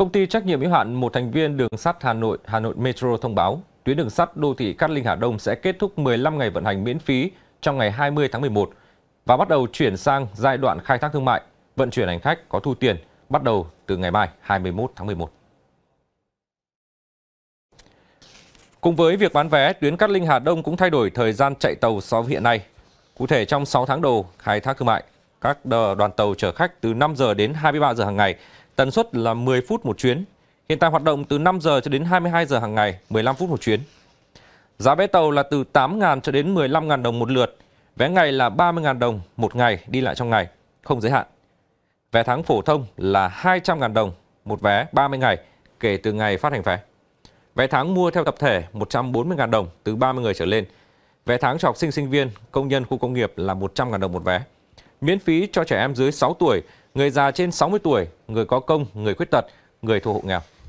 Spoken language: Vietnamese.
Công ty trách nhiệm hữu hạn một thành viên đường sắt Hà Nội, Hà Nội Metro thông báo, tuyến đường sắt đô thị Cát Linh Hà Đông sẽ kết thúc 15 ngày vận hành miễn phí trong ngày 20 tháng 11 và bắt đầu chuyển sang giai đoạn khai thác thương mại, vận chuyển hành khách có thu tiền bắt đầu từ ngày mai 21 tháng 11. Cùng với việc bán vé, tuyến Cát Linh Hà Đông cũng thay đổi thời gian chạy tàu so với hiện nay. Cụ thể trong 6 tháng đầu khai thác thương mại, các đoàn tàu chở khách từ 5 giờ đến 23 giờ hàng ngày Tần suất là 10 phút một chuyến. Hiện tại hoạt động từ 5 giờ cho đến 22 giờ hàng ngày, 15 phút một chuyến. Giá vé tàu là từ 8.000 cho đến 15.000 đồng một lượt. Vé ngày là 30.000 đồng một ngày đi lại trong ngày, không giới hạn. Vé tháng phổ thông là 200.000 đồng một vé 30 ngày kể từ ngày phát hành vé. Vé tháng mua theo tập thể 140.000 đồng từ 30 người trở lên. Vé tháng cho học sinh sinh viên, công nhân khu công nghiệp là 100.000 đồng một vé miễn phí cho trẻ em dưới 6 tuổi, người già trên 60 tuổi, người có công, người khuyết tật, người thuộc hộ nghèo.